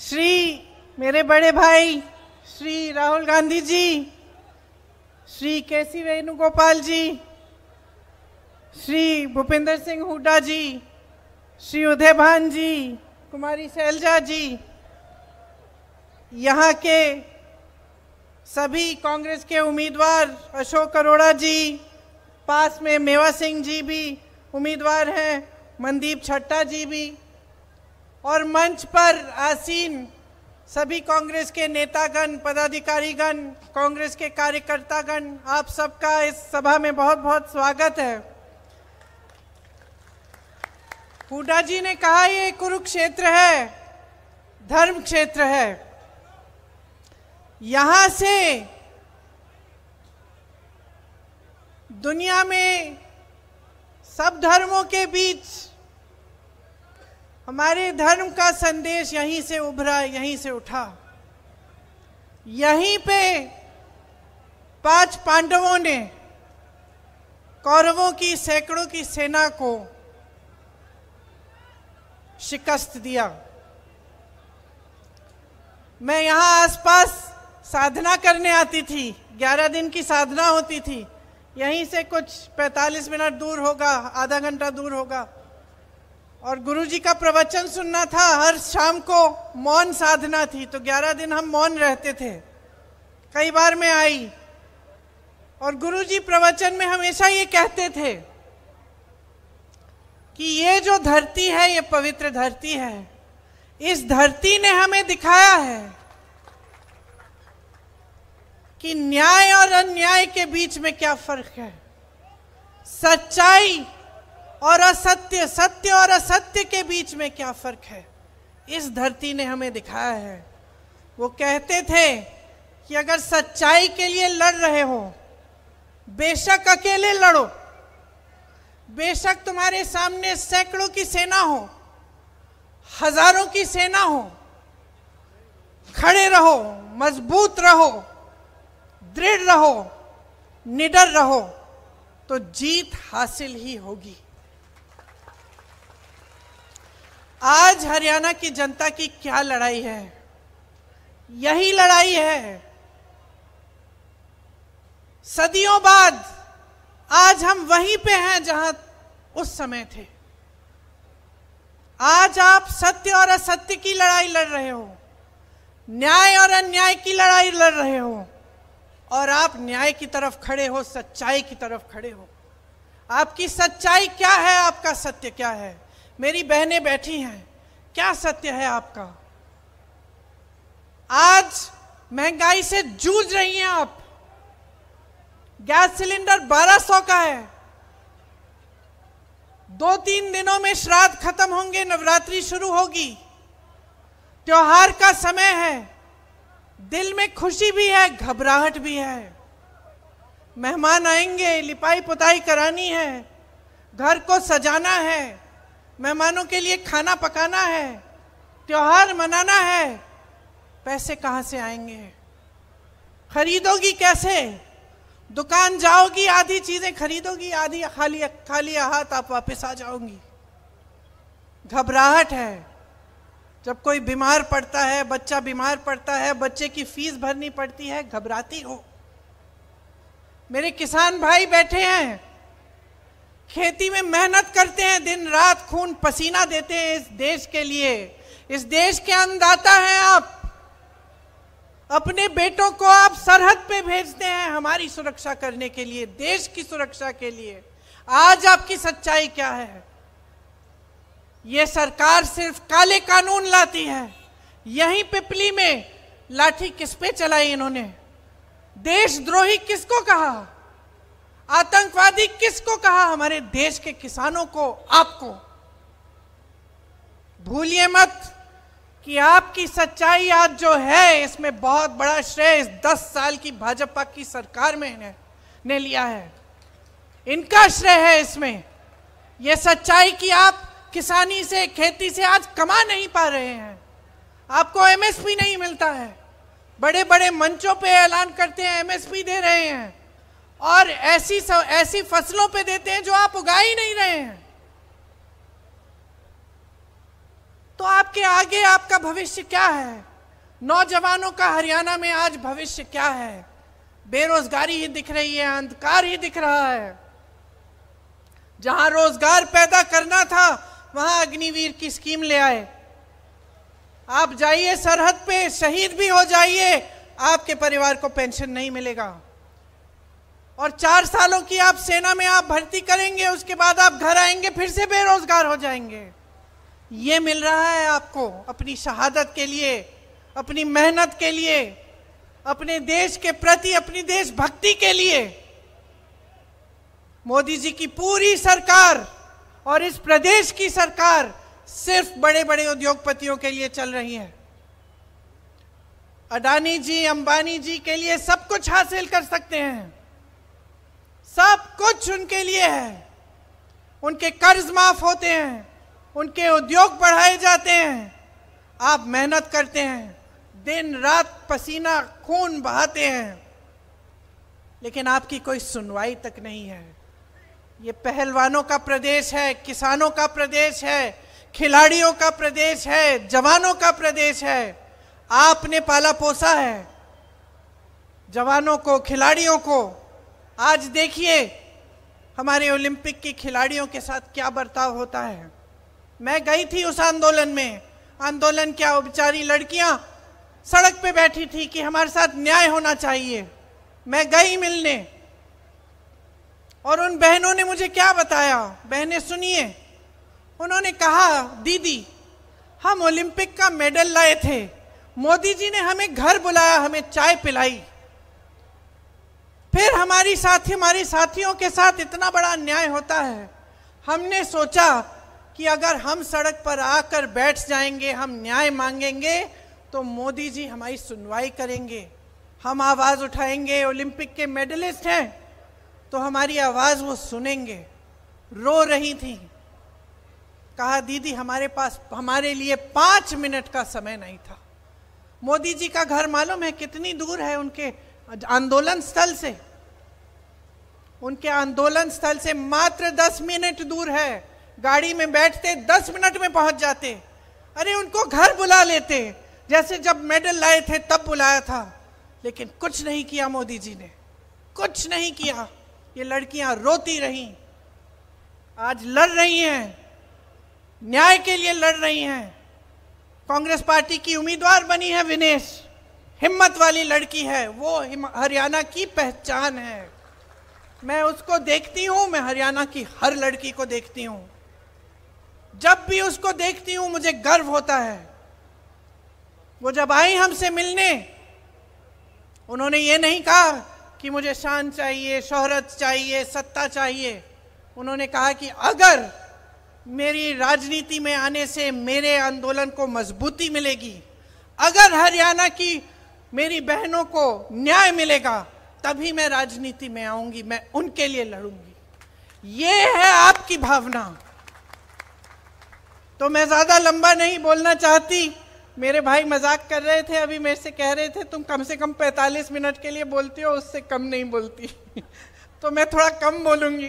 श्री मेरे बड़े भाई श्री राहुल गांधी जी श्री के सी वेणुगोपाल जी श्री भूपेंद्र सिंह हुड्डा जी श्री उदयभान जी कुमारी शैलजा जी यहाँ के सभी कांग्रेस के उम्मीदवार अशोक अरोड़ा जी पास में मेवा सिंह जी भी उम्मीदवार हैं मनदीप छट्टा जी भी और मंच पर आसीन सभी कांग्रेस के नेतागण पदाधिकारीगण कांग्रेस के कार्यकर्तागण आप सबका इस सभा में बहुत बहुत स्वागत है हुडा जी ने कहा ये कुरुक्षेत्र है धर्म क्षेत्र है यहां से दुनिया में सब धर्मों के बीच हमारे धर्म का संदेश यहीं से उभरा यहीं से उठा यहीं पे पांच पांडवों ने कौरवों की सैकड़ों की सेना को शिकस्त दिया मैं यहाँ आसपास साधना करने आती थी ग्यारह दिन की साधना होती थी यहीं से कुछ 45 मिनट दूर होगा आधा घंटा दूर होगा और गुरुजी का प्रवचन सुनना था हर शाम को मौन साधना थी तो ग्यारह दिन हम मौन रहते थे कई बार मैं आई और गुरुजी प्रवचन में हमेशा ये कहते थे कि ये जो धरती है ये पवित्र धरती है इस धरती ने हमें दिखाया है कि न्याय और अन्याय के बीच में क्या फर्क है सच्चाई और असत्य सत्य और असत्य के बीच में क्या फर्क है इस धरती ने हमें दिखाया है वो कहते थे कि अगर सच्चाई के लिए लड़ रहे हो बेशक अकेले लड़ो बेशक तुम्हारे सामने सैकड़ों की सेना हो हजारों की सेना हो खड़े रहो मजबूत रहो दृढ़ रहो निडर रहो तो जीत हासिल ही होगी आज हरियाणा की जनता की क्या लड़ाई है यही लड़ाई है सदियों बाद आज हम वहीं पे हैं जहां उस समय थे आज आप सत्य और असत्य की लड़ाई लड़ रहे हो न्याय और अन्याय की लड़ाई लड़ रहे हो और आप न्याय की तरफ खड़े हो सच्चाई की तरफ खड़े हो आपकी सच्चाई क्या है आपका सत्य क्या है मेरी बहनें बैठी हैं क्या सत्य है आपका आज महंगाई से जूझ रही हैं आप गैस सिलेंडर 1200 का है दो तीन दिनों में श्राद्ध खत्म होंगे नवरात्रि शुरू होगी त्योहार का समय है दिल में खुशी भी है घबराहट भी है मेहमान आएंगे लिपाई पुताई करानी है घर को सजाना है मेहमानों के लिए खाना पकाना है त्यौहार मनाना है पैसे कहाँ से आएंगे खरीदोगी कैसे दुकान जाओगी आधी चीजें खरीदोगी आधी खाली खाली हाथ आप वापस आ जाओगी घबराहट है जब कोई बीमार पड़ता है बच्चा बीमार पड़ता है बच्चे की फीस भरनी पड़ती है घबराती हो मेरे किसान भाई बैठे हैं खेती में मेहनत करते हैं दिन रात खून पसीना देते हैं इस देश के लिए इस देश के अन्नदाता हैं आप अपने बेटों को आप सरहद पे भेजते हैं हमारी सुरक्षा करने के लिए देश की सुरक्षा के लिए आज आपकी सच्चाई क्या है ये सरकार सिर्फ काले कानून लाती है यहीं पिपली में लाठी किस पे चलाई इन्होंने देशद्रोही किसको कहा आतंकवादी किसको कहा हमारे देश के किसानों को आपको भूलिए मत कि आपकी सच्चाई आज जो है इसमें बहुत बड़ा श्रेय इस दस साल की भाजपा की सरकार में ने, ने लिया है इनका श्रेय है इसमें यह सच्चाई कि आप किसानी से खेती से आज कमा नहीं पा रहे हैं आपको एमएसपी नहीं मिलता है बड़े बड़े मंचों पे ऐलान करते हैं एमएसपी दे रहे हैं और ऐसी ऐसी फसलों पे देते हैं जो आप उगा ही नहीं रहे हैं तो आपके आगे आपका भविष्य क्या है नौजवानों का हरियाणा में आज भविष्य क्या है बेरोजगारी ही दिख रही है अंधकार ही दिख रहा है जहां रोजगार पैदा करना था वहां अग्निवीर की स्कीम ले आए आप जाइए सरहद पे शहीद भी हो जाइए आपके परिवार को पेंशन नहीं मिलेगा और चार सालों की आप सेना में आप भर्ती करेंगे उसके बाद आप घर आएंगे फिर से बेरोजगार हो जाएंगे ये मिल रहा है आपको अपनी शहादत के लिए अपनी मेहनत के लिए अपने देश के प्रति अपनी देशभक्ति के लिए मोदी जी की पूरी सरकार और इस प्रदेश की सरकार सिर्फ बड़े बड़े उद्योगपतियों के लिए चल रही है अडानी जी अंबानी जी के लिए सब कुछ हासिल कर सकते हैं सब कुछ उनके लिए है उनके कर्ज माफ होते हैं उनके उद्योग बढ़ाए जाते हैं आप मेहनत करते हैं दिन रात पसीना खून बहाते हैं लेकिन आपकी कोई सुनवाई तक नहीं है ये पहलवानों का प्रदेश है किसानों का प्रदेश है खिलाड़ियों का प्रदेश है जवानों का प्रदेश है आपने पाला पोसा है जवानों को खिलाड़ियों को आज देखिए हमारे ओलंपिक के खिलाड़ियों के साथ क्या बर्ताव होता है मैं गई थी उस आंदोलन में आंदोलन क्या उपचारी लड़कियां सड़क पे बैठी थी कि हमारे साथ न्याय होना चाहिए मैं गई मिलने और उन बहनों ने मुझे क्या बताया बहनें सुनिए उन्होंने कहा दीदी हम ओलंपिक का मेडल लाए थे मोदी जी ने हमें घर बुलाया हमें चाय पिलाई फिर हमारी साथी हमारी साथियों के साथ इतना बड़ा अन्याय होता है हमने सोचा कि अगर हम सड़क पर आकर बैठ जाएंगे हम न्याय मांगेंगे तो मोदी जी हमारी सुनवाई करेंगे हम आवाज़ उठाएंगे ओलंपिक के मेडलिस्ट हैं तो हमारी आवाज़ वो सुनेंगे रो रही थी कहा दीदी हमारे पास हमारे लिए पाँच मिनट का समय नहीं था मोदी जी का घर मालूम है कितनी दूर है उनके आंदोलन स्थल से उनके आंदोलन स्थल से मात्र दस मिनट दूर है गाड़ी में बैठते दस मिनट में पहुंच जाते अरे उनको घर बुला लेते जैसे जब मेडल लाए थे तब बुलाया था लेकिन कुछ नहीं किया मोदी जी ने कुछ नहीं किया ये लड़कियां रोती रही आज लड़ रही हैं न्याय के लिए लड़ रही हैं कांग्रेस पार्टी की उम्मीदवार बनी है विनेश हिम्मत वाली लड़की है वो हरियाणा की पहचान है मैं उसको देखती हूँ मैं हरियाणा की हर लड़की को देखती हूँ जब भी उसको देखती हूँ मुझे गर्व होता है वो जब आई हमसे मिलने उन्होंने ये नहीं कहा कि मुझे शान चाहिए शोहरत चाहिए सत्ता चाहिए उन्होंने कहा कि अगर मेरी राजनीति में आने से मेरे आंदोलन को मजबूती मिलेगी अगर हरियाणा की मेरी बहनों को न्याय मिलेगा तभी मैं राजनीति में आऊंगी मैं उनके लिए लड़ूंगी ये है आपकी भावना तो मैं ज्यादा लंबा नहीं बोलना चाहती मेरे भाई मजाक कर रहे थे अभी मेरे से कह रहे थे तुम कम से कम 45 मिनट के लिए बोलती हो उससे कम नहीं बोलती तो मैं थोड़ा कम बोलूंगी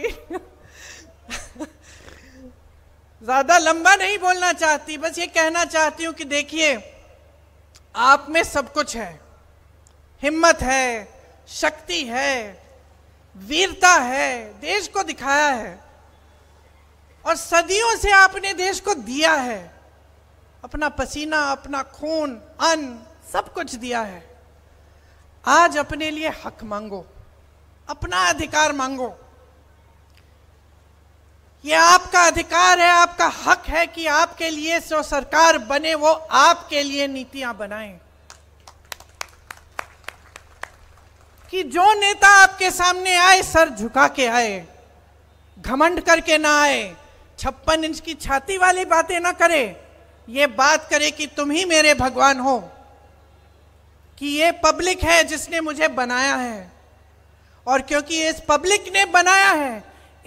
ज्यादा लंबा नहीं बोलना चाहती बस ये कहना चाहती हूँ कि देखिए आप में सब कुछ है हिम्मत है शक्ति है वीरता है देश को दिखाया है और सदियों से आपने देश को दिया है अपना पसीना अपना खून अन्न सब कुछ दिया है आज अपने लिए हक मांगो अपना अधिकार मांगो ये आपका अधिकार है आपका हक है कि आपके लिए जो सरकार बने वो आपके लिए नीतियां बनाएं कि जो नेता आपके सामने आए सर झुका के आए घमंड करके ना आए छप्पन इंच की छाती वाली बातें ना करे ये बात करे कि तुम ही मेरे भगवान हो कि ये पब्लिक है जिसने मुझे बनाया है और क्योंकि इस पब्लिक ने बनाया है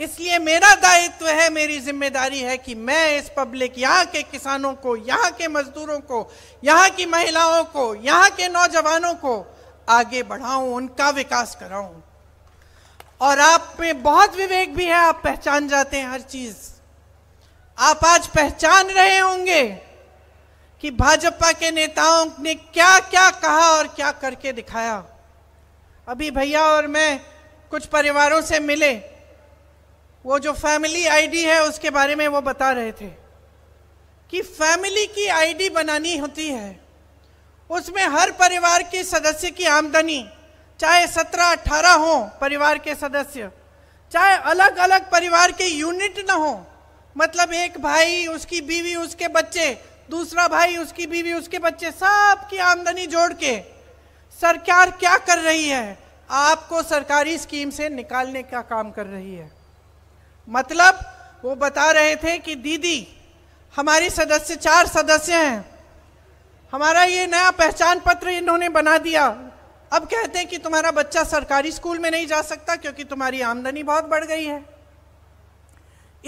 इसलिए मेरा दायित्व है मेरी जिम्मेदारी है कि मैं इस पब्लिक यहाँ के किसानों को यहाँ के मजदूरों को यहाँ की महिलाओं को यहाँ के नौजवानों को आगे बढ़ाऊं उनका विकास कराऊं और आप में बहुत विवेक भी है आप पहचान जाते हैं हर चीज आप आज पहचान रहे होंगे कि भाजपा के नेताओं ने क्या क्या कहा और क्या करके दिखाया अभी भैया और मैं कुछ परिवारों से मिले वो जो फैमिली आईडी है उसके बारे में वो बता रहे थे कि फैमिली की आईडी बनानी होती है उसमें हर परिवार के सदस्य की आमदनी चाहे सत्रह अठारह हो परिवार के सदस्य चाहे अलग अलग परिवार के यूनिट ना हो मतलब एक भाई उसकी बीवी उसके बच्चे दूसरा भाई उसकी बीवी उसके बच्चे सब की आमदनी जोड़ के सरकार क्या कर रही है आपको सरकारी स्कीम से निकालने का काम कर रही है मतलब वो बता रहे थे कि दीदी हमारी सदस्य चार सदस्य हैं हमारा ये नया पहचान पत्र इन्होंने बना दिया अब कहते हैं कि तुम्हारा बच्चा सरकारी स्कूल में नहीं जा सकता क्योंकि तुम्हारी आमदनी बहुत बढ़ गई है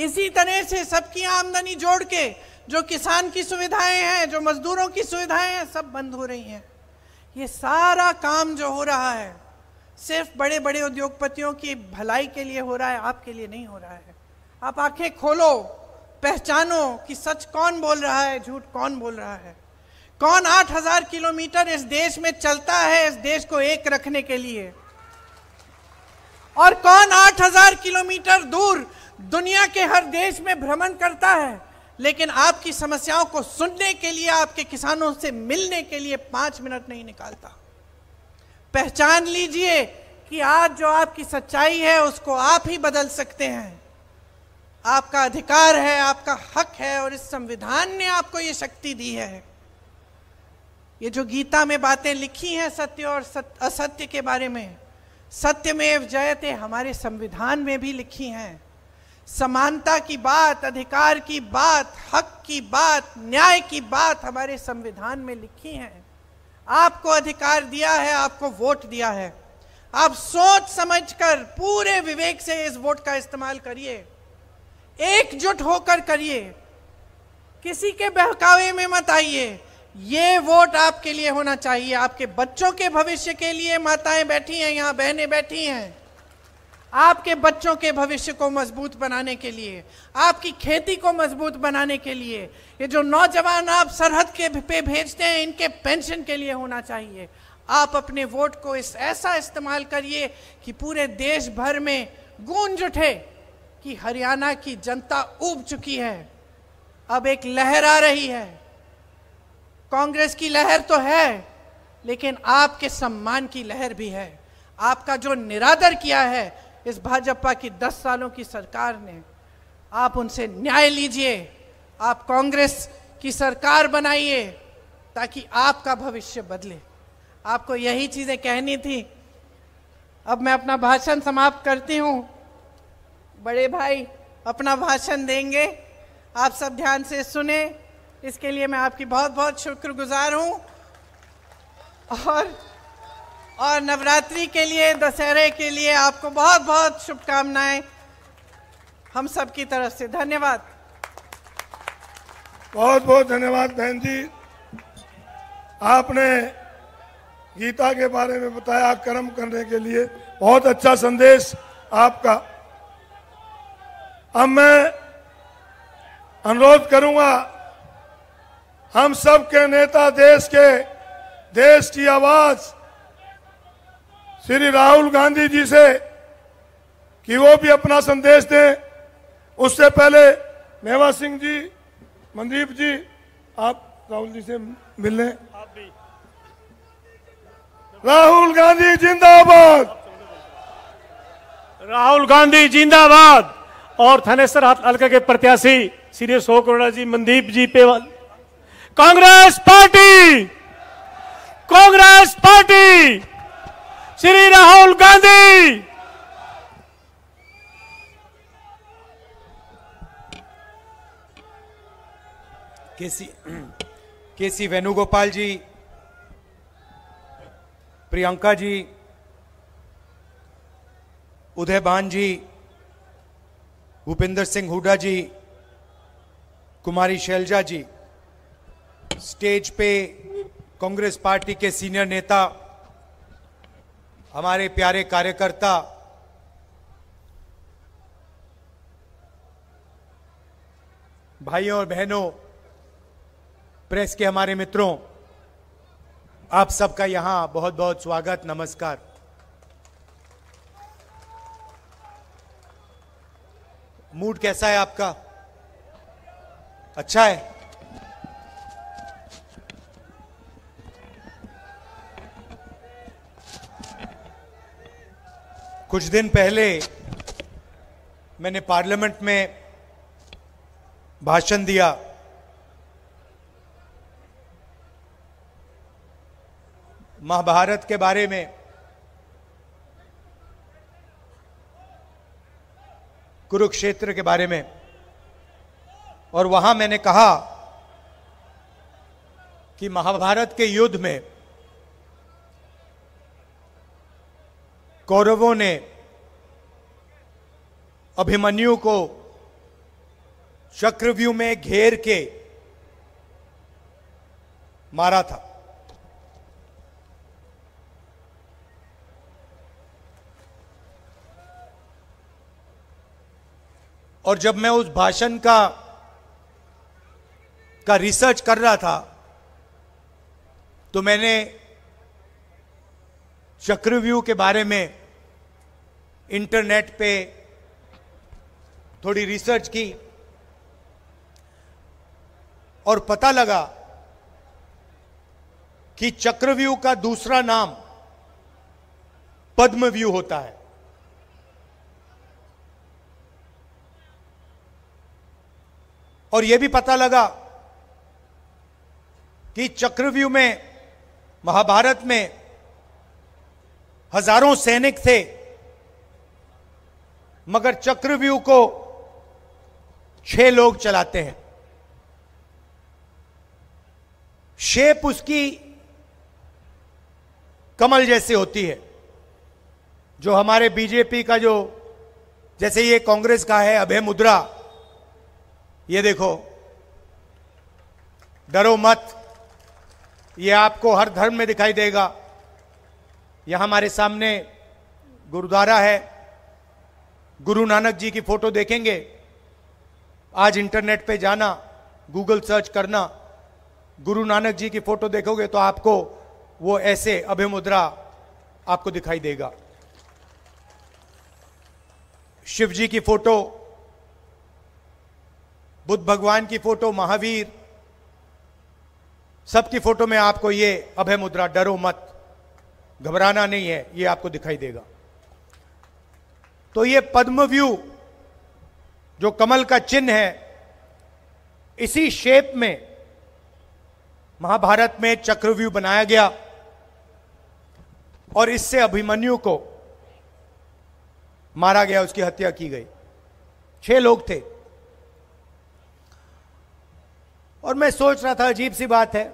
इसी तरह से सबकी आमदनी जोड़ के जो किसान की सुविधाएं हैं जो मजदूरों की सुविधाएं हैं सब बंद हो रही हैं ये सारा काम जो हो रहा है सिर्फ बड़े बड़े उद्योगपतियों की भलाई के लिए हो रहा है आपके लिए नहीं हो रहा है आप आंखें खोलो पहचानो कि सच कौन बोल रहा है झूठ कौन बोल रहा है कौन आठ हजार किलोमीटर इस देश में चलता है इस देश को एक रखने के लिए और कौन आठ हजार किलोमीटर दूर दुनिया के हर देश में भ्रमण करता है लेकिन आपकी समस्याओं को सुनने के लिए आपके किसानों से मिलने के लिए पांच मिनट नहीं निकालता पहचान लीजिए कि आज जो आपकी सच्चाई है उसको आप ही बदल सकते हैं आपका अधिकार है आपका हक है और इस संविधान ने आपको ये शक्ति दी है ये जो गीता में बातें लिखी हैं सत्य और सत्य, असत्य के बारे में सत्यमेव जयते हमारे संविधान में भी लिखी हैं समानता की बात अधिकार की बात हक की बात न्याय की बात हमारे संविधान में लिखी हैं आपको अधिकार दिया है आपको वोट दिया है आप सोच समझकर पूरे विवेक से इस वोट का इस्तेमाल करिए एकजुट होकर करिए किसी के बहकावे में मत आइए ये वोट आपके लिए होना चाहिए आपके बच्चों के भविष्य के लिए माताएं बैठी हैं यहाँ बहनें बैठी हैं आपके बच्चों के भविष्य को मजबूत बनाने के लिए आपकी खेती को मजबूत बनाने के लिए ये जो नौजवान आप सरहद के पे भेजते हैं इनके पेंशन के लिए होना चाहिए आप अपने वोट को इस ऐसा इस्तेमाल करिए कि पूरे देश भर में गूंज उठे कि हरियाणा की जनता उब चुकी है अब एक लहर आ रही है कांग्रेस की लहर तो है लेकिन आपके सम्मान की लहर भी है आपका जो निरादर किया है इस भाजपा की दस सालों की सरकार ने आप उनसे न्याय लीजिए आप कांग्रेस की सरकार बनाइए ताकि आपका भविष्य बदले आपको यही चीज़ें कहनी थी अब मैं अपना भाषण समाप्त करती हूँ बड़े भाई अपना भाषण देंगे आप सब ध्यान से सुने इसके लिए मैं आपकी बहुत बहुत शुक्रगुजार हूँ और और नवरात्रि के लिए दशहरे के लिए आपको बहुत बहुत शुभकामनाएं हम सब की तरफ से धन्यवाद बहुत बहुत धन्यवाद बहन जी आपने गीता के बारे में बताया कर्म करने के लिए बहुत अच्छा संदेश आपका अब मैं अनुरोध करूंगा हम सब के नेता देश के देश की आवाज श्री राहुल गांधी जी से कि वो भी अपना संदेश दें उससे पहले मेवा सिंह जी मनदीप जी आप राहुल जी से मिलने आप भी राहुल गांधी जिंदाबाद राहुल गांधी जिंदाबाद और थानेसर हाथ के प्रत्याशी श्री सोकरोड़ा जी मनदीप जी पे Congress party Congress party Shri Rahul Gandhi KC KC Venugopal ji Priyanka ji Uday Bhan ji Bhupendra Singh Hooda ji Kumari Selja ji stage पे कांग्रेस पार्टी के सीनियर नेता हमारे प्यारे कार्यकर्ता भाइयों और बहनों प्रेस के हमारे मित्रों आप सबका यहां बहुत बहुत स्वागत नमस्कार मूड कैसा है आपका अच्छा है कुछ दिन पहले मैंने पार्लियामेंट में भाषण दिया महाभारत के बारे में कुरुक्षेत्र के बारे में और वहां मैंने कहा कि महाभारत के युद्ध में कौरवों ने अभिमन्यु को चक्रव्यूह में घेर के मारा था और जब मैं उस भाषण का का रिसर्च कर रहा था तो मैंने चक्रव्यूह के बारे में इंटरनेट पे थोड़ी रिसर्च की और पता लगा कि चक्रव्यूह का दूसरा नाम पद्मव्यूह होता है और यह भी पता लगा कि चक्रव्यूह में महाभारत में हजारों सैनिक थे मगर चक्रव्यूह को छह लोग चलाते हैं शेप उसकी कमल जैसे होती है जो हमारे बीजेपी का जो जैसे ये कांग्रेस का है अभय मुद्रा ये देखो डरो मत ये आपको हर धर्म में दिखाई देगा यह हमारे सामने गुरुद्वारा है गुरु नानक जी की फोटो देखेंगे आज इंटरनेट पे जाना गूगल सर्च करना गुरु नानक जी की फोटो देखोगे तो आपको वो ऐसे अभय मुद्रा आपको दिखाई देगा शिव जी की फोटो बुद्ध भगवान की फोटो महावीर सबकी फोटो में आपको ये अभय मुद्रा डरो मत घबराना नहीं है ये आपको दिखाई देगा तो ये व्यू जो कमल का चिन्ह है इसी शेप में महाभारत में चक्रव्यूह बनाया गया और इससे अभिमन्यु को मारा गया उसकी हत्या की गई छह लोग थे और मैं सोच रहा था अजीब सी बात है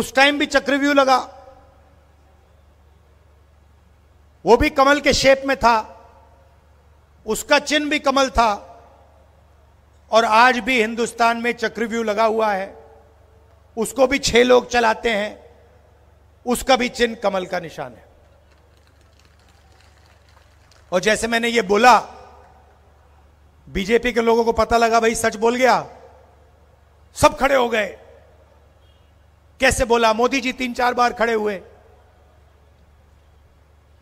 उस टाइम भी चक्रव्यू लगा वो भी कमल के शेप में था उसका चिन्ह भी कमल था और आज भी हिंदुस्तान में चक्रव्यूह लगा हुआ है उसको भी छह लोग चलाते हैं उसका भी चिन्ह कमल का निशान है और जैसे मैंने ये बोला बीजेपी के लोगों को पता लगा भाई सच बोल गया सब खड़े हो गए कैसे बोला मोदी जी तीन चार बार खड़े हुए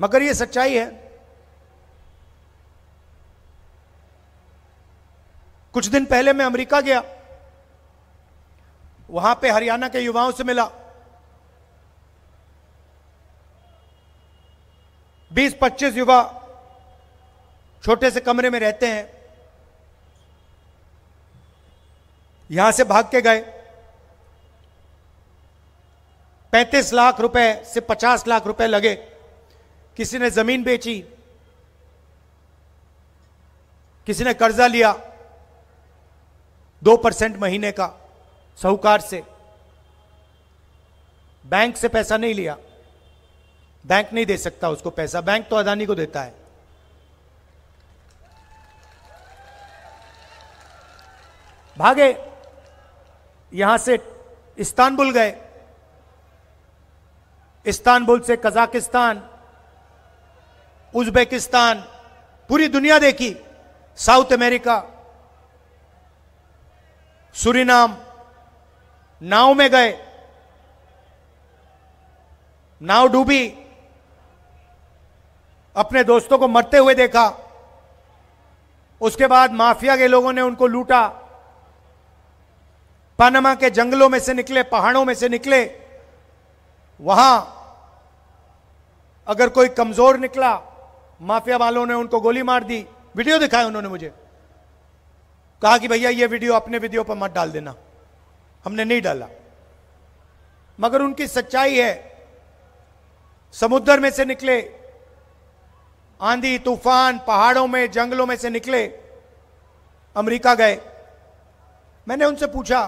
मगर ये सच्चाई है कुछ दिन पहले मैं अमेरिका गया वहां पे हरियाणा के युवाओं से मिला 20-25 युवा छोटे से कमरे में रहते हैं यहां से भाग के गए 35 लाख रुपए से 50 लाख रुपए लगे किसी ने जमीन बेची किसी ने कर्जा लिया दो परसेंट महीने का साहूकार से बैंक से पैसा नहीं लिया बैंक नहीं दे सकता उसको पैसा बैंक तो अदानी को देता है भागे यहां से इस्तानबुल गए इस्तानबुल से कजाकिस्तान उज्बेकिस्तान पूरी दुनिया देखी साउथ अमेरिका सुरीनाम नाव में गए नाव डूबी अपने दोस्तों को मरते हुए देखा उसके बाद माफिया के लोगों ने उनको लूटा पनामा के जंगलों में से निकले पहाड़ों में से निकले वहां अगर कोई कमजोर निकला माफिया वालों ने उनको गोली मार दी वीडियो दिखाया उन्होंने मुझे कहा कि भैया ये वीडियो अपने वीडियो पर मत डाल देना हमने नहीं डाला मगर उनकी सच्चाई है समुद्र में से निकले आंधी तूफान पहाड़ों में जंगलों में से निकले अमेरिका गए मैंने उनसे पूछा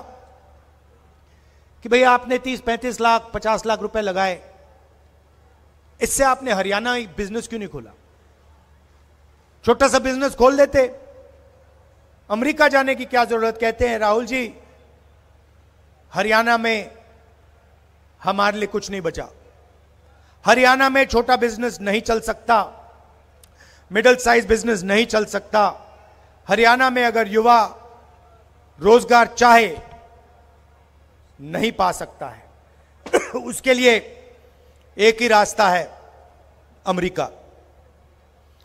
कि भैया आपने 30-35 लाख 50 लाख रुपए लगाए इससे आपने हरियाणा बिजनेस क्यों नहीं खोला छोटा सा बिजनेस खोल देते अमेरिका जाने की क्या जरूरत कहते हैं राहुल जी हरियाणा में हमारे लिए कुछ नहीं बचा हरियाणा में छोटा बिजनेस नहीं चल सकता मिडिल साइज बिजनेस नहीं चल सकता हरियाणा में अगर युवा रोजगार चाहे नहीं पा सकता है उसके लिए एक ही रास्ता है अमेरिका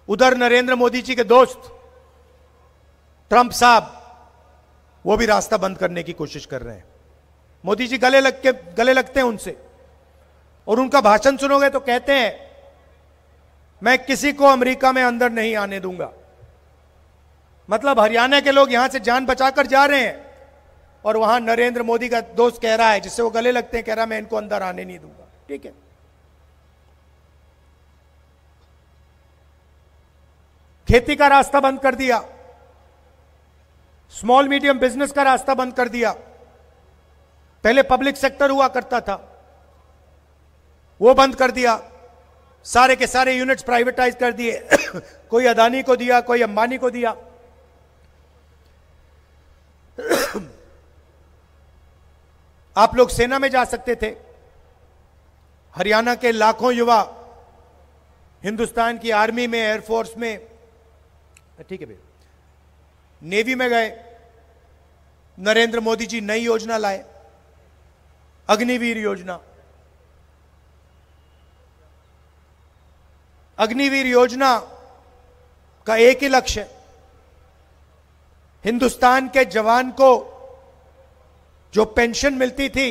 उधर नरेंद्र मोदी जी के दोस्त ट्रंप साहब वो भी रास्ता बंद करने की कोशिश कर रहे हैं मोदी जी गले लग के गले लगते हैं उनसे और उनका भाषण सुनोगे तो कहते हैं मैं किसी को अमेरिका में अंदर नहीं आने दूंगा मतलब हरियाणा के लोग यहां से जान बचाकर जा रहे हैं और वहां नरेंद्र मोदी का दोस्त कह रहा है जिससे वो गले लगते हैं कह रहा है मैं इनको अंदर आने नहीं दूंगा ठीक है खेती का रास्ता बंद कर दिया स्मॉल मीडियम बिजनेस का रास्ता बंद कर दिया पहले पब्लिक सेक्टर हुआ करता था वो बंद कर दिया सारे के सारे यूनिट्स प्राइवेटाइज कर दिए कोई अदानी को दिया कोई अंबानी को दिया आप लोग सेना में जा सकते थे हरियाणा के लाखों युवा हिंदुस्तान की आर्मी में एयरफोर्स में ठीक है भैया नेवी में गए नरेंद्र मोदी जी नई योजना लाए अग्निवीर योजना अग्निवीर योजना का एक ही लक्ष्य है हिंदुस्तान के जवान को जो पेंशन मिलती थी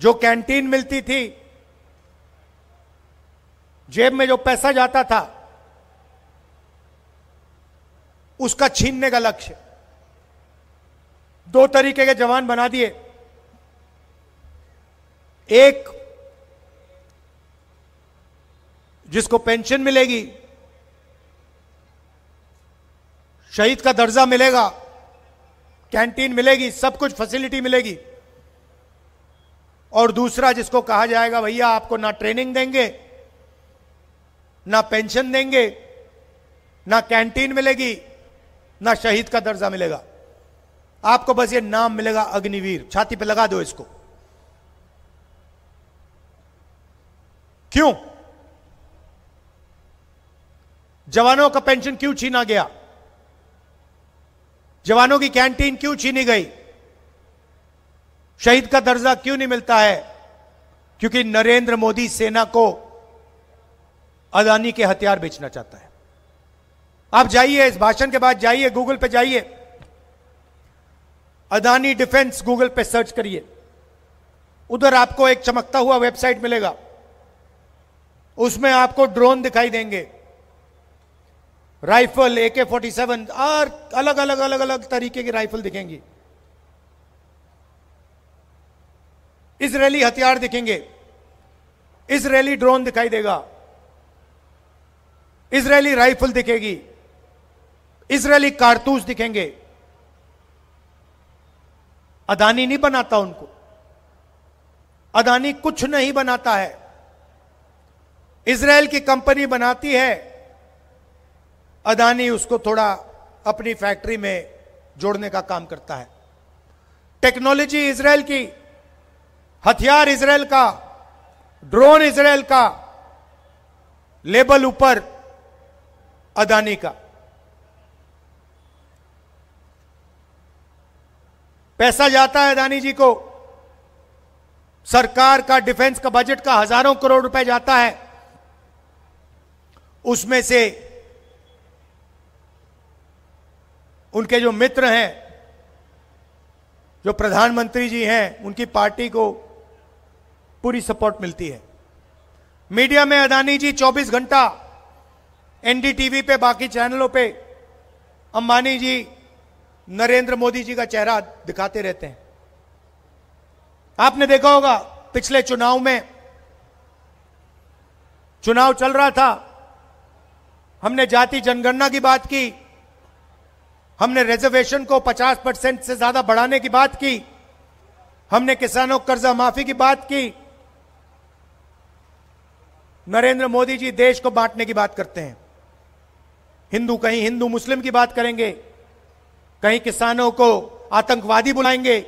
जो कैंटीन मिलती थी जेब में जो पैसा जाता था उसका छीनने का लक्ष्य दो तरीके के जवान बना दिए एक जिसको पेंशन मिलेगी शहीद का दर्जा मिलेगा कैंटीन मिलेगी सब कुछ फैसिलिटी मिलेगी और दूसरा जिसको कहा जाएगा भैया आपको ना ट्रेनिंग देंगे ना पेंशन देंगे ना कैंटीन मिलेगी ना शहीद का दर्जा मिलेगा आपको बस ये नाम मिलेगा अग्निवीर छाती पे लगा दो इसको क्यों जवानों का पेंशन क्यों छीना गया जवानों की कैंटीन क्यों छीनी गई शहीद का दर्जा क्यों नहीं मिलता है क्योंकि नरेंद्र मोदी सेना को अदानी के हथियार बेचना चाहता है आप जाइए इस भाषण के बाद जाइए गूगल पे जाइए अदानी डिफेंस गूगल पे सर्च करिए उधर आपको एक चमकता हुआ वेबसाइट मिलेगा उसमें आपको ड्रोन दिखाई देंगे राइफल ए के फोर्टी सेवन और अलग अलग अलग अलग तरीके की राइफल दिखेंगी इसराइली हथियार दिखेंगे इसराइली ड्रोन दिखाई देगा इसराइली राइफल दिखेगी इसराइली कारतूस दिखेंगे अदानी नहीं बनाता उनको अदानी कुछ नहीं बनाता है इसराइल की कंपनी बनाती है अदानी उसको थोड़ा अपनी फैक्ट्री में जोड़ने का काम करता है टेक्नोलॉजी इसराइल की हथियार इसराइल का ड्रोन इसराइल का लेबल ऊपर अदानी का पैसा जाता है अदानी जी को सरकार का डिफेंस का बजट का हजारों करोड़ रुपए जाता है उसमें से उनके जो मित्र हैं जो प्रधानमंत्री जी हैं उनकी पार्टी को पूरी सपोर्ट मिलती है मीडिया में अदानी जी 24 घंटा एनडीटीवी पे बाकी चैनलों पे अंबानी जी नरेंद्र मोदी जी का चेहरा दिखाते रहते हैं आपने देखा होगा पिछले चुनाव में चुनाव चल रहा था हमने जाति जनगणना की बात की हमने रिजर्वेशन को 50 परसेंट से ज्यादा बढ़ाने की बात की हमने किसानों कर्जा माफी की बात की नरेंद्र मोदी जी देश को बांटने की बात करते हैं हिंदू कहीं हिंदू मुस्लिम की बात करेंगे कहीं किसानों को आतंकवादी बुलाएंगे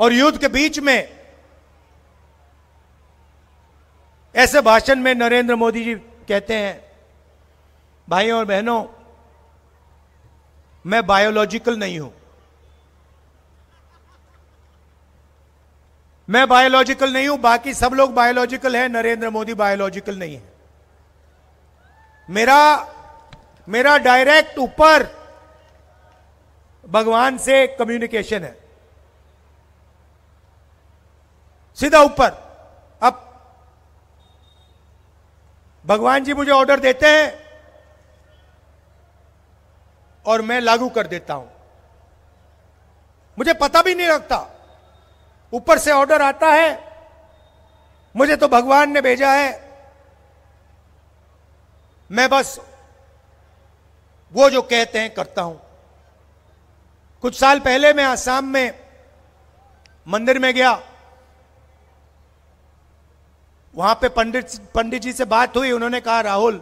और युद्ध के बीच में ऐसे भाषण में नरेंद्र मोदी जी कहते हैं भाइयों और बहनों मैं बायोलॉजिकल नहीं हूं मैं बायोलॉजिकल नहीं हूं बाकी सब लोग बायोलॉजिकल हैं नरेंद्र मोदी बायोलॉजिकल नहीं है मेरा मेरा डायरेक्ट ऊपर भगवान से कम्युनिकेशन है सीधा ऊपर अब भगवान जी मुझे ऑर्डर देते हैं और मैं लागू कर देता हूं मुझे पता भी नहीं लगता ऊपर से ऑर्डर आता है मुझे तो भगवान ने भेजा है मैं बस वो जो कहते हैं करता हूं कुछ साल पहले मैं आसाम में मंदिर में गया वहां पे पंडित पंडित जी से बात हुई उन्होंने कहा राहुल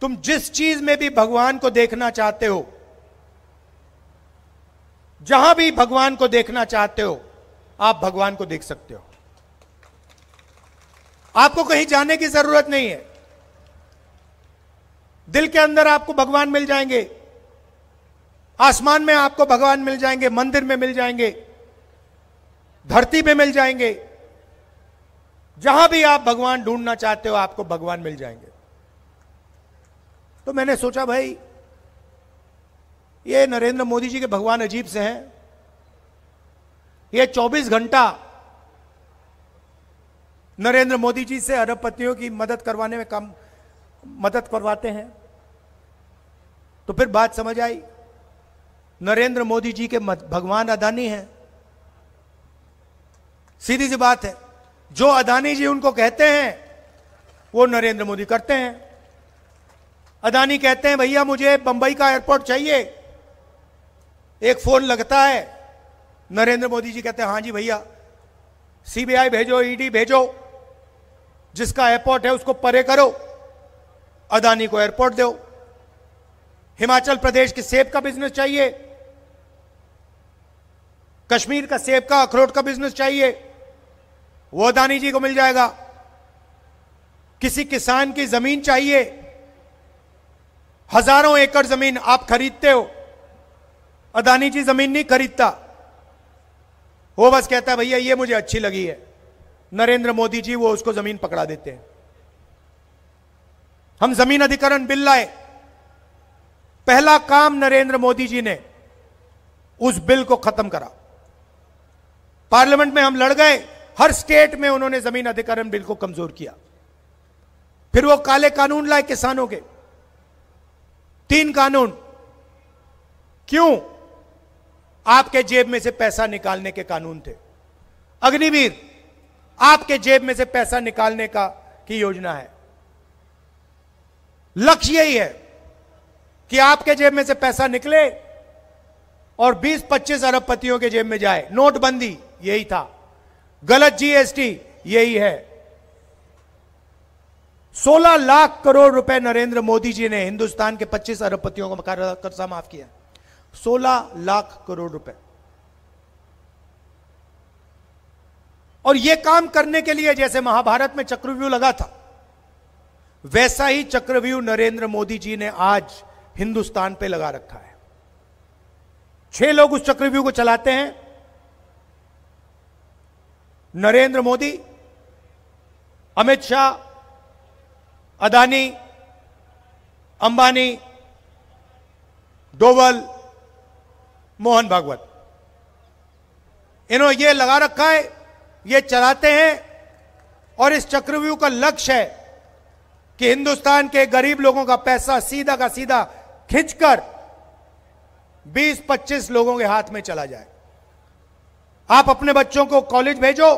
तुम जिस चीज में भी भगवान को देखना चाहते हो जहां भी भगवान को देखना चाहते हो आप भगवान को देख सकते हो आपको कहीं जाने की जरूरत नहीं है दिल के अंदर आपको भगवान मिल जाएंगे आसमान में आपको भगवान मिल जाएंगे मंदिर में मिल जाएंगे धरती में मिल जाएंगे जहां भी आप भगवान ढूंढना चाहते हो आपको भगवान मिल जाएंगे तो मैंने सोचा भाई ये नरेंद्र मोदी जी के भगवान अजीब से हैं ये 24 घंटा नरेंद्र मोदी जी से अरबपतियों की मदद करवाने में काम मदद करवाते हैं तो फिर बात समझ आई नरेंद्र मोदी जी के भगवान अदानी हैं सीधी सी बात है जो अदानी जी उनको कहते हैं वो नरेंद्र मोदी करते हैं अदानी कहते हैं भैया मुझे बंबई का एयरपोर्ट चाहिए एक फोन लगता है नरेंद्र मोदी जी कहते हैं हाँ जी भैया सीबीआई भेजो ईडी भेजो जिसका एयरपोर्ट है उसको परे करो अदानी को एयरपोर्ट दो हिमाचल प्रदेश के सेब का बिजनेस चाहिए कश्मीर का सेब का अखरोट का बिजनेस चाहिए वो अदानी जी को मिल जाएगा किसी किसान की जमीन चाहिए हजारों एकड़ जमीन आप खरीदते हो अदानी जी जमीन नहीं खरीदता वो बस कहता है भैया ये मुझे अच्छी लगी है नरेंद्र मोदी जी वो उसको जमीन पकड़ा देते हैं हम जमीन अधिकरण बिल लाए पहला काम नरेंद्र मोदी जी ने उस बिल को खत्म करा पार्लियामेंट में हम लड़ गए हर स्टेट में उन्होंने जमीन अधिकरण बिल को कमजोर किया फिर वो काले कानून लाए किसानों के तीन कानून क्यों आपके जेब में से पैसा निकालने के कानून थे अग्निवीर आपके जेब में से पैसा निकालने का की योजना है लक्ष्य यही है कि आपके जेब में से पैसा निकले और 20-25 अरबपतियों के जेब में जाए नोटबंदी यही था गलत जीएसटी यही है 16 लाख करोड़ रुपए नरेंद्र मोदी जी ने हिंदुस्तान के 25 पतियों को कर्जा माफ किया 16 लाख करोड़ रुपए और यह काम करने के लिए जैसे महाभारत में चक्रव्यूह लगा था वैसा ही चक्रव्यूह नरेंद्र मोदी जी ने आज हिंदुस्तान पे लगा रखा है छह लोग उस चक्रव्यूह को चलाते हैं नरेंद्र मोदी अमित शाह अदानी अंबानी डोवल मोहन भागवत इन्होंने ये लगा रखा है ये चलाते हैं और इस चक्रव्यूह का लक्ष्य है कि हिंदुस्तान के गरीब लोगों का पैसा सीधा का सीधा खिंचकर 20-25 लोगों के हाथ में चला जाए आप अपने बच्चों को कॉलेज भेजो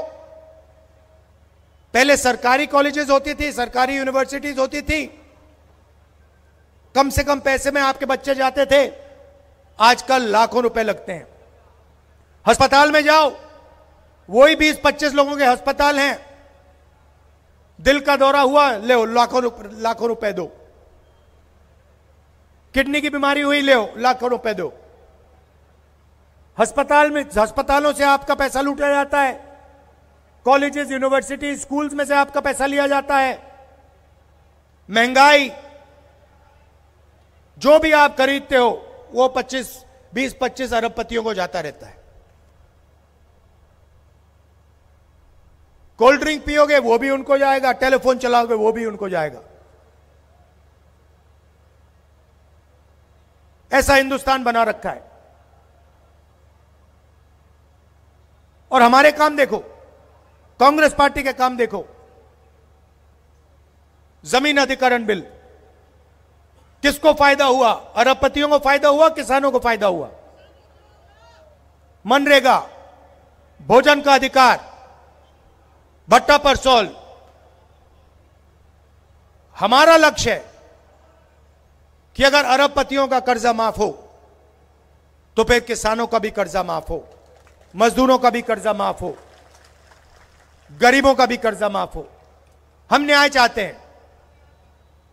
पहले सरकारी कॉलेजेस होती थी सरकारी यूनिवर्सिटीज होती थी कम से कम पैसे में आपके बच्चे जाते थे आजकल लाखों रुपए लगते हैं अस्पताल में जाओ वही बीस पच्चीस लोगों के अस्पताल हैं दिल का दौरा हुआ ले लाखों लाखों रुपए दो किडनी की बीमारी हुई ले लाखों रुपए दो अस्पताल में अस्पतालों से आपका पैसा लूटा जाता है कॉलेजेस यूनिवर्सिटी स्कूल्स में से आपका पैसा लिया जाता है महंगाई जो भी आप खरीदते हो वो 25 20 25 अरबपतियों को जाता रहता है कोल्ड ड्रिंक पियोगे वो भी उनको जाएगा टेलीफोन चलाओगे वो भी उनको जाएगा ऐसा हिंदुस्तान बना रखा है और हमारे काम देखो कांग्रेस पार्टी के काम देखो जमीन अधिकरण बिल किसको फायदा हुआ अरबपतियों को फायदा हुआ किसानों को फायदा हुआ मनरेगा भोजन का अधिकार भट्टा परसोल हमारा लक्ष्य है कि अगर अरबपतियों का कर्जा माफ हो तो फिर किसानों का भी कर्जा माफ हो मजदूरों का भी कर्जा माफ हो गरीबों का भी कर्जा माफ हो हम न्याय चाहते हैं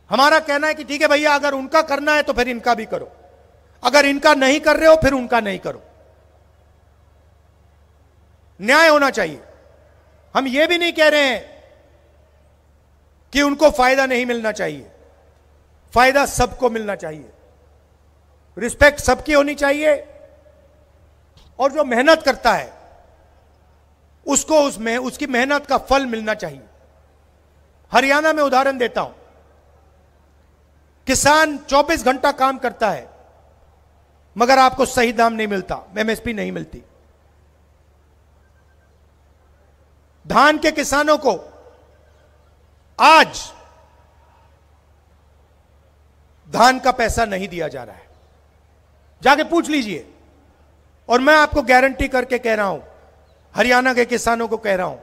हमारा कहना है कि ठीक है भैया अगर उनका करना है तो फिर इनका भी करो अगर इनका नहीं कर रहे हो फिर उनका नहीं करो न्याय होना चाहिए हम यह भी नहीं कह रहे हैं कि उनको फायदा नहीं मिलना चाहिए फायदा सबको मिलना चाहिए रिस्पेक्ट सबकी होनी चाहिए और जो मेहनत करता है उसको उसमें उसकी मेहनत का फल मिलना चाहिए हरियाणा में उदाहरण देता हूं किसान 24 घंटा काम करता है मगर आपको सही दाम नहीं मिलता एमएसपी नहीं मिलती धान के किसानों को आज धान का पैसा नहीं दिया जा रहा है जाके पूछ लीजिए और मैं आपको गारंटी करके कह रहा हूं हरियाणा के किसानों को कह रहा हूं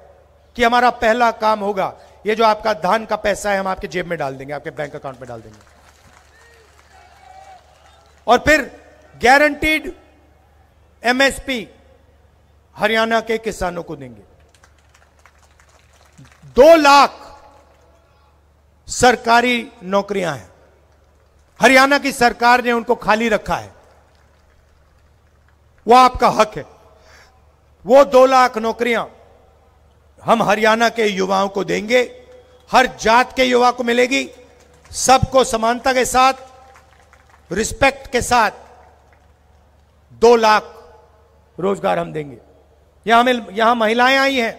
कि हमारा पहला काम होगा ये जो आपका धान का पैसा है हम आपके जेब में डाल देंगे आपके बैंक अकाउंट में डाल देंगे और फिर गारंटीड एमएसपी हरियाणा के किसानों को देंगे दो लाख सरकारी नौकरियां हैं हरियाणा की सरकार ने उनको खाली रखा है वो आपका हक है वो दो लाख नौकरियां हम हरियाणा के युवाओं को देंगे हर जात के युवा को मिलेगी सबको समानता के साथ रिस्पेक्ट के साथ दो लाख रोजगार हम देंगे यहां यहां महिलाएं आई हैं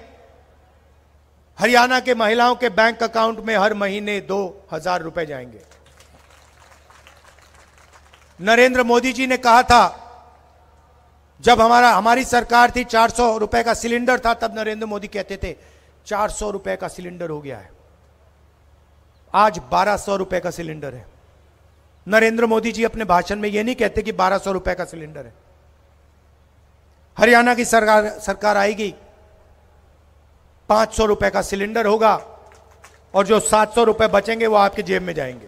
हरियाणा के महिलाओं के बैंक अकाउंट में हर महीने दो हजार रुपए जाएंगे नरेंद्र मोदी जी ने कहा था जब हमारा हमारी सरकार थी चार सौ रुपए का सिलेंडर था तब नरेंद्र मोदी कहते थे चार सौ रुपए का सिलेंडर हो गया है आज बारह सौ रुपए का सिलेंडर है नरेंद्र मोदी जी अपने भाषण में यह नहीं कहते कि बारह सौ रुपए का सिलेंडर है हरियाणा की सरकार सरकार आएगी पांच सौ रुपए का सिलेंडर होगा और जो सात सौ रुपए बचेंगे वो आपके जेब में जाएंगे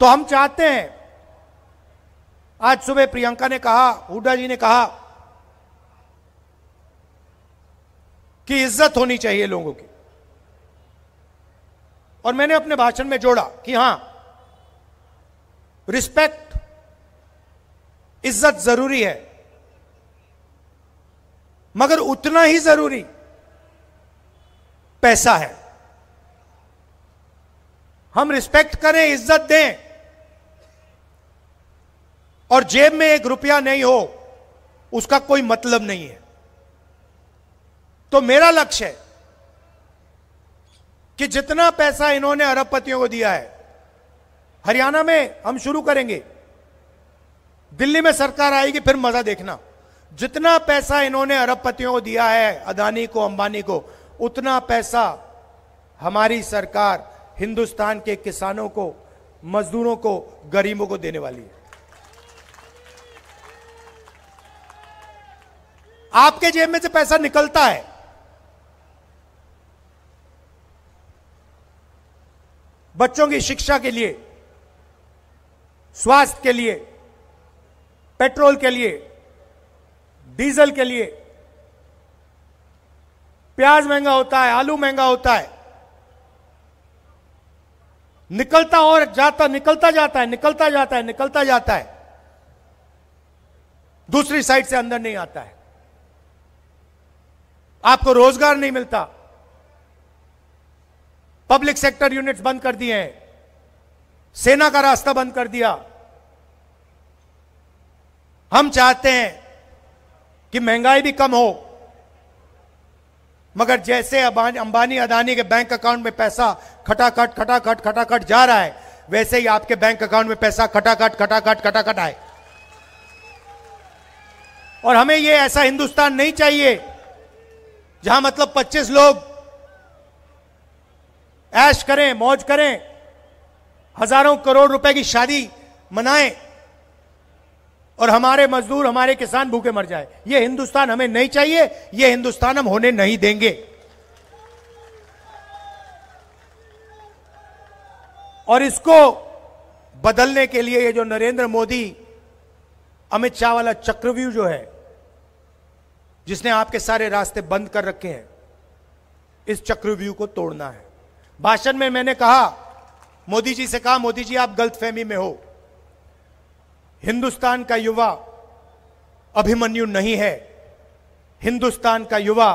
तो हम चाहते हैं आज सुबह प्रियंका ने कहा हुडा जी ने कहा कि इज्जत होनी चाहिए लोगों की और मैंने अपने भाषण में जोड़ा कि हां रिस्पेक्ट इज्जत जरूरी है मगर उतना ही जरूरी पैसा है हम रिस्पेक्ट करें इज्जत दें और जेब में एक रुपया नहीं हो उसका कोई मतलब नहीं है तो मेरा लक्ष्य है कि जितना पैसा इन्होंने अरबपतियों को दिया है हरियाणा में हम शुरू करेंगे दिल्ली में सरकार आएगी फिर मजा देखना जितना पैसा इन्होंने अरबपतियों को दिया है अदानी को अंबानी को उतना पैसा हमारी सरकार हिंदुस्तान के किसानों को मजदूरों को गरीबों को देने वाली है आपके जेब में से पैसा निकलता है बच्चों की शिक्षा के लिए स्वास्थ्य के लिए पेट्रोल के लिए डीजल के लिए प्याज महंगा होता है आलू महंगा होता है निकलता और जाता निकलता जाता है निकलता जाता है निकलता जाता है दूसरी साइड से अंदर नहीं आता है आपको रोजगार नहीं मिलता पब्लिक सेक्टर यूनिट्स बंद कर दिए हैं सेना का रास्ता बंद कर दिया हम चाहते हैं कि महंगाई भी कम हो मगर जैसे अंबानी अदानी के बैंक अकाउंट में पैसा खटाखट खटाखट खटाखट जा रहा है वैसे ही आपके बैंक अकाउंट में पैसा खटाखट खटाखट खटाखट आए और हमें यह ऐसा हिंदुस्तान नहीं चाहिए जहां मतलब 25 लोग ऐश करें मौज करें हजारों करोड़ रुपए की शादी मनाएं और हमारे मजदूर हमारे किसान भूखे मर जाए ये हिंदुस्तान हमें नहीं चाहिए ये हिंदुस्तान हम होने नहीं देंगे और इसको बदलने के लिए ये जो नरेंद्र मोदी अमित शाह वाला चक्रव्यूह जो है जिसने आपके सारे रास्ते बंद कर रखे हैं इस चक्रव्यूह को तोड़ना है भाषण में मैंने कहा मोदी जी से कहा मोदी जी आप गलतफहमी में हो हिंदुस्तान का युवा अभिमन्यु नहीं है हिंदुस्तान का युवा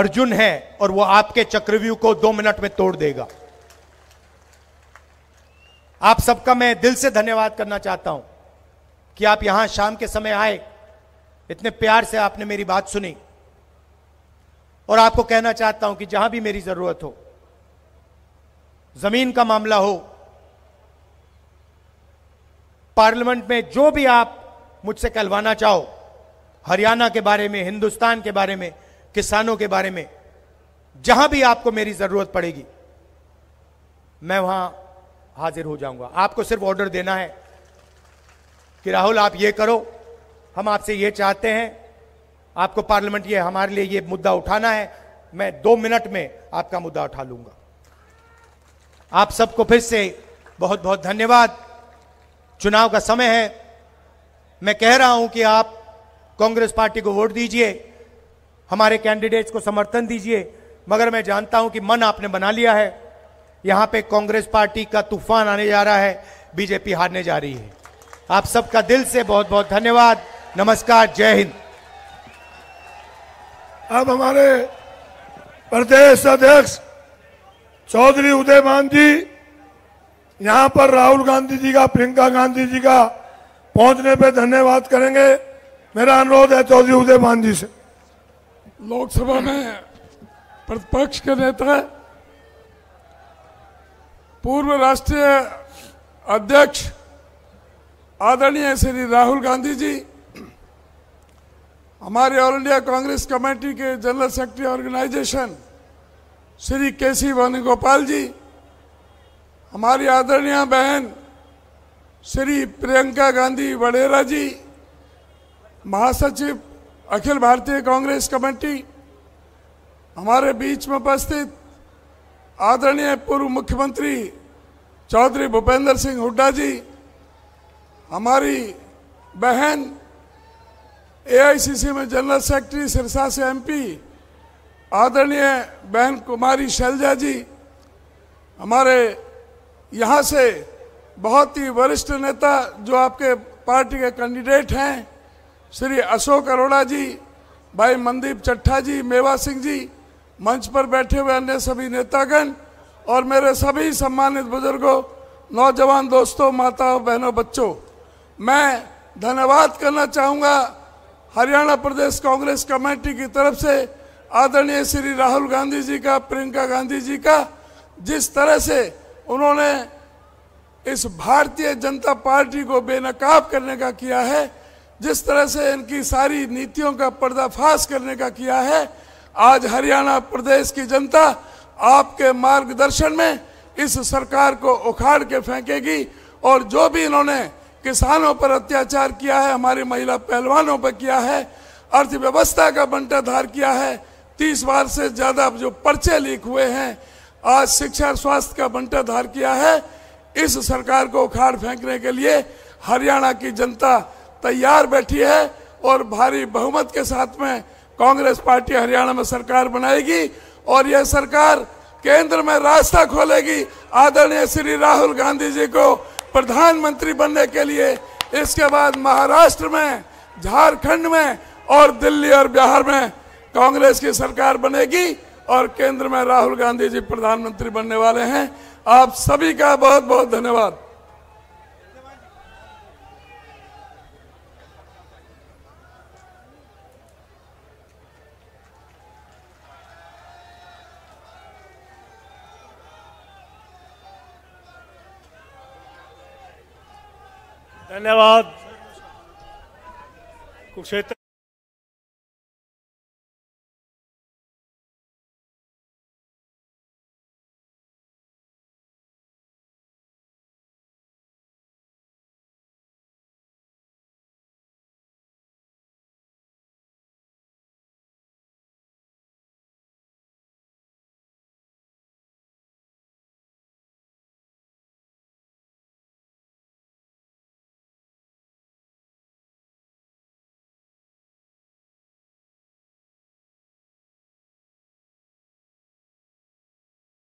अर्जुन है और वो आपके चक्रव्यूह को दो मिनट में तोड़ देगा आप सबका मैं दिल से धन्यवाद करना चाहता हूं कि आप यहां शाम के समय आए इतने प्यार से आपने मेरी बात सुनी और आपको कहना चाहता हूं कि जहां भी मेरी जरूरत हो जमीन का मामला हो पार्लियामेंट में जो भी आप मुझसे कहलवाना चाहो हरियाणा के बारे में हिंदुस्तान के बारे में किसानों के बारे में जहां भी आपको मेरी जरूरत पड़ेगी मैं वहां हाजिर हो जाऊंगा आपको सिर्फ ऑर्डर देना है कि राहुल आप ये करो हम आपसे ये चाहते हैं आपको पार्लियामेंट ये हमारे लिए ये मुद्दा उठाना है मैं दो मिनट में आपका मुद्दा उठा लूंगा आप सबको फिर से बहुत बहुत धन्यवाद चुनाव का समय है मैं कह रहा हूं कि आप कांग्रेस पार्टी को वोट दीजिए हमारे कैंडिडेट्स को समर्थन दीजिए मगर मैं जानता हूं कि मन आपने बना लिया है यहां पे कांग्रेस पार्टी का तूफान आने जा रहा है बीजेपी हारने जा रही है आप सबका दिल से बहुत बहुत धन्यवाद नमस्कार जय हिंद अब हमारे प्रदेश अध्यक्ष चौधरी उदयमान जी यहाँ पर राहुल गांधी जी का प्रियंका गांधी जी का पहुंचने पे धन्यवाद करेंगे मेरा अनुरोध है चौधरी उदयमान जी से लोकसभा में प्रतिपक्ष के नेता पूर्व राष्ट्रीय अध्यक्ष आदरणीय श्री राहुल गांधी जी हमारे ऑल इंडिया कांग्रेस कमेटी के general secretary organisation Shri K C Venugopal जी हमारी आदरणीय बहन श्री प्रियंका गांधी वडेरा जी महासचिव अखिल भारतीय कांग्रेस कमेटी हमारे बीच में उपस्थित आदरणीय पूर्व मुख्यमंत्री चौधरी भूपेंद्र सिंह हुड्डा जी हमारी बहन एआईसीसी में जनरल सेक्रेटरी सिरसा से एमपी आदरणीय बहन कुमारी शैलजा जी हमारे यहाँ से बहुत ही वरिष्ठ नेता जो आपके पार्टी के कैंडिडेट हैं श्री अशोक अरोड़ा जी भाई मनदीप चट्ठा जी मेवा सिंह जी मंच पर बैठे हुए अन्य सभी नेतागण और मेरे सभी सम्मानित बुजुर्गों नौजवान दोस्तों माताओं बहनों बच्चों मैं धन्यवाद करना चाहूँगा हरियाणा प्रदेश कांग्रेस कमेटी की तरफ से आदरणीय श्री राहुल गांधी जी का प्रियंका गांधी जी का जिस तरह से उन्होंने इस भारतीय जनता पार्टी को बेनकाब करने का किया है जिस तरह से इनकी सारी नीतियों का पर्दाफाश करने का किया है आज हरियाणा प्रदेश की जनता आपके मार्गदर्शन में इस सरकार को उखाड़ के फेंकेगी और जो भी इन्होंने किसानों पर अत्याचार किया है हमारी महिला पहलवानों पर किया है अर्थव्यवस्था का बंटाधार किया है तीस बार से ज़्यादा जो पर्चे लीक हुए हैं आज शिक्षा और स्वास्थ्य का बंटा धार किया है इस सरकार को उखाड़ फेंकने के लिए हरियाणा की जनता तैयार बैठी है और भारी बहुमत के साथ में कांग्रेस पार्टी हरियाणा में सरकार बनाएगी और यह सरकार केंद्र में रास्ता खोलेगी आदरणीय श्री राहुल गांधी जी को प्रधानमंत्री बनने के लिए इसके बाद महाराष्ट्र में झारखंड में और दिल्ली और बिहार में कांग्रेस की सरकार बनेगी और केंद्र में राहुल गांधी जी प्रधानमंत्री बनने वाले हैं आप सभी का बहुत बहुत धन्यवाद धन्यवाद कुरुक्षेत्र